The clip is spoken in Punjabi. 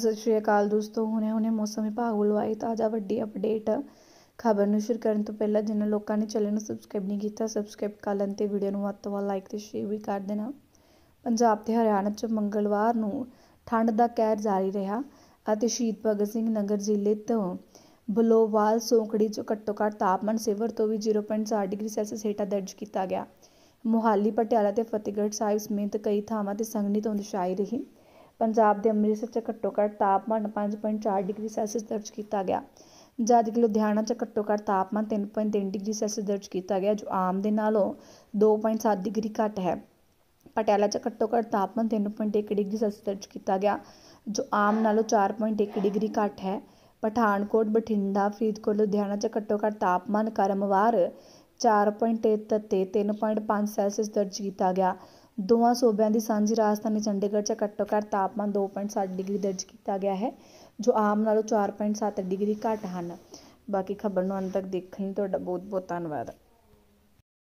ਸਤਿ ਸ਼੍ਰੀ ਅਕਾਲ ਦੋਸਤੋ ਹੁਣੇ-ਹੁਣੇ ਮੌਸਮ ਵਿਭਾਗ ਵੱਲੋਂ ਆਈ ਤਾਜ਼ਾ ਵੱਡੀ ਅਪਡੇਟ ਖਬਰ ਨੂੰ ਸ਼ੁਰੂ ਕਰਨ ਤੋਂ ਪਹਿਲਾਂ ਜਿਨ੍ਹਾਂ ਲੋਕਾਂ ਨੇ ਚੈਨਲ ਨੂੰ ਸਬਸਕ੍ਰਾਈਬ ਨਹੀਂ ਕੀਤਾ ਸਬਸਕ੍ਰਾਈਬ ਕਰ ਲੈਣ ਤੇ ਵੀਡੀਓ ਨੂੰ ਵੱਧ ਤੋਂ ਵੱਧ ਲਾਈਕ ਤੇ ਸ਼ੇਅਰ ਵੀ ਕਰ ਦੇਣਾ ਪੰਜਾਬ ਤੇ ਹਰਿਆਣਾ 'ਚ ਮੰਗਲਵਾਰ ਨੂੰ ਠੰਡ ਦਾ ਕਹਿਰ ਜਾਰੀ ਰਿਹਾ ਅਤੇ ਸ਼ਹੀਦ ਭਗਤ ਸਿੰਘ ਨਗਰ ਜ਼ਿਲ੍ਹੇ ਤੋਂ ਬਲੋਵਾਲ ਸੌਂਕੜੀ 'ਚ ਘੱਟੋ-ਘੱਟ ਤਾਪਮਾਨ ਸਿਵਰ ਤੋਂ ਵੀ 0.4 ਡਿਗਰੀ ਸੈਲਸੀਅਸ ਹੇਠਾਂ ਦਰਜ ਕੀਤਾ ਗਿਆ ਮੋਹਾਲੀ ਪਟਿਆਲਾ ਤੇ ਫਤਿਹਗੜ੍ਹ ਸਾਹਿਬ ਸਮੇਤ ਕਈ ਥਾਵਾਂ ਤੇ ਸੰਘਣੀ ਧੁੰਦ ਛਾਈ ਰਹੀ ਪੰਜਾਬ ਦੇ ਅੰਮ੍ਰਿਤਸਰ 'ਚ ਘੱਟੋ ਘੱਟ ਤਾਪਮਾਨ 5.4 ਡਿਗਰੀ ਸੈਲਸੀਅਸ ਦਰਜ ਕੀਤਾ ਗਿਆ ਜਦ ਕਿ ਲੁਧਿਆਣਾ 'ਚ ਘੱਟੋ ਘੱਟ ਤਾਪਮਾਨ 3.3 ਡਿਗਰੀ ਸੈਲਸੀਅਸ ਦਰਜ ਕੀਤਾ ਗਿਆ ਜੋ ਆਮ ਦੇ ਨਾਲੋਂ 2.7 ਡਿਗਰੀ ਘੱਟ ਹੈ ਪਟਿਆਲਾ 'ਚ ਘੱਟੋ ਘੱਟ ਤਾਪਮਾਨ 3.1 ਡਿਗਰੀ ਸੈਲਸੀਅਸ ਦਰਜ ਕੀਤਾ ਗਿਆ ਜੋ ਆਮ ਨਾਲੋਂ 4.1 ਡਿਗਰੀ ਘੱਟ ਹੈ ਪਠਾਨਕੋਟ ਬਠਿੰਡਾ ਫਰੀਦਕੋਟ ਲੁਧਿਆਣਾ 'ਚ ਘੱਟੋ ਘੱਟ ਤਾਪਮਾਨ ਕਰਮਵਾਰ 4.8 ਤੇ 3.5 ਸੈਲਸੀਅਸ ਦਰਜ ਕੀਤਾ ਗਿਆ ਦੋਵਾਂ ਸੂਬਿਆਂ ਦੀ ਸਾਂਝੀ ਰਾਜਧਾਨੀ ਚੰਡੀਗੜ੍ਹ 'ਚ ਘੱਟੋ ਘੱਟ ਤਾਪਮਾਨ 2.7 ਡਿਗਰੀ ਦਰਜ ਕੀਤਾ ਗਿਆ ਹੈ ਜੋ ਆਮ ਨਾਲੋਂ 4.7 ਡਿਗਰੀ ਘੱਟ ਹਨ ਬਾਕੀ ਖਬਰ ਨੂੰ ਅੰਤ ਤੱਕ ਦੇਖਣ ਲਈ ਤੁਹਾਡਾ ਬਹੁਤ ਬਹੁਤ ਧੰਨਵਾਦ